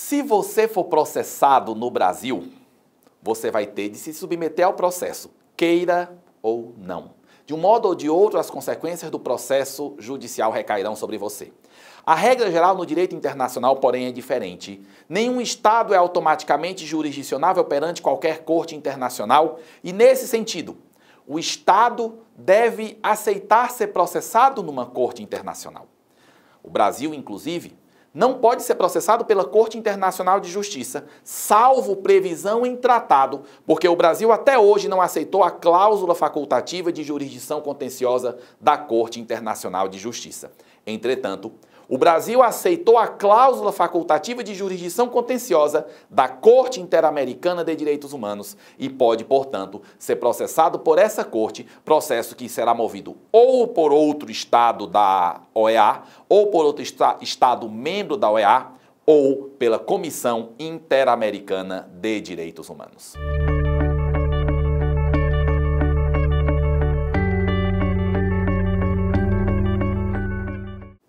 Se você for processado no Brasil, você vai ter de se submeter ao processo, queira ou não. De um modo ou de outro, as consequências do processo judicial recairão sobre você. A regra geral no direito internacional, porém, é diferente. Nenhum Estado é automaticamente jurisdicionável perante qualquer corte internacional, e nesse sentido, o Estado deve aceitar ser processado numa corte internacional. O Brasil, inclusive, não pode ser processado pela Corte Internacional de Justiça, salvo previsão em tratado, porque o Brasil até hoje não aceitou a cláusula facultativa de jurisdição contenciosa da Corte Internacional de Justiça. Entretanto, o Brasil aceitou a cláusula facultativa de jurisdição contenciosa da Corte Interamericana de Direitos Humanos e pode, portanto, ser processado por essa corte, processo que será movido ou por outro estado da OEA, ou por outro estado membro da OEA, ou pela Comissão Interamericana de Direitos Humanos.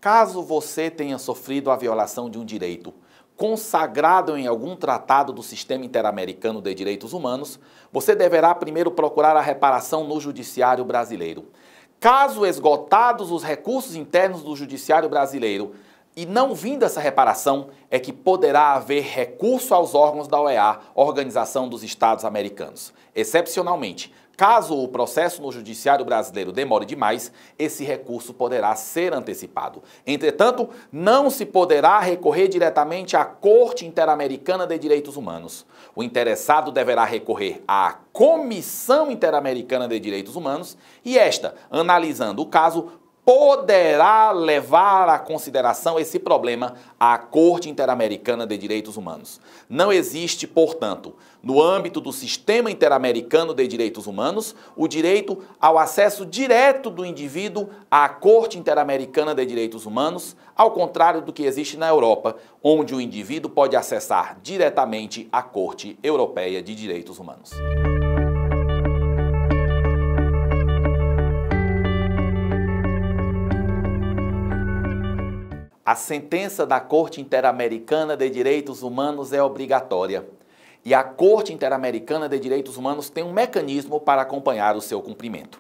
Caso você tenha sofrido a violação de um direito consagrado em algum tratado do sistema interamericano de direitos humanos, você deverá primeiro procurar a reparação no judiciário brasileiro. Caso esgotados os recursos internos do judiciário brasileiro, e não vindo essa reparação é que poderá haver recurso aos órgãos da OEA, Organização dos Estados Americanos. Excepcionalmente, caso o processo no Judiciário Brasileiro demore demais, esse recurso poderá ser antecipado. Entretanto, não se poderá recorrer diretamente à Corte Interamericana de Direitos Humanos. O interessado deverá recorrer à Comissão Interamericana de Direitos Humanos e esta, analisando o caso, poderá levar à consideração esse problema à Corte Interamericana de Direitos Humanos. Não existe, portanto, no âmbito do sistema interamericano de direitos humanos, o direito ao acesso direto do indivíduo à Corte Interamericana de Direitos Humanos, ao contrário do que existe na Europa, onde o indivíduo pode acessar diretamente a Corte Europeia de Direitos Humanos. A sentença da Corte Interamericana de Direitos Humanos é obrigatória. E a Corte Interamericana de Direitos Humanos tem um mecanismo para acompanhar o seu cumprimento.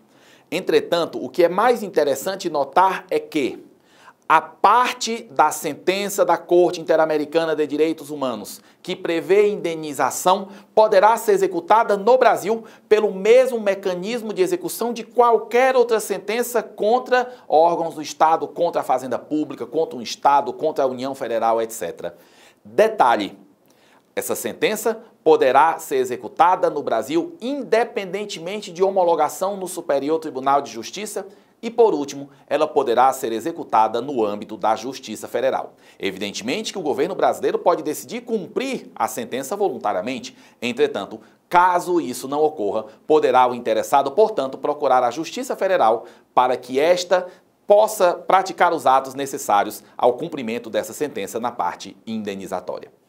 Entretanto, o que é mais interessante notar é que a parte da sentença da Corte Interamericana de Direitos Humanos que prevê indenização poderá ser executada no Brasil pelo mesmo mecanismo de execução de qualquer outra sentença contra órgãos do Estado, contra a Fazenda Pública, contra o Estado, contra a União Federal, etc. Detalhe: essa sentença poderá ser executada no Brasil independentemente de homologação no Superior Tribunal de Justiça e, por último, ela poderá ser executada no âmbito da Justiça Federal. Evidentemente que o governo brasileiro pode decidir cumprir a sentença voluntariamente, entretanto, Caso isso não ocorra, poderá o interessado, portanto, procurar a Justiça Federal para que esta possa praticar os atos necessários ao cumprimento dessa sentença na parte indenizatória.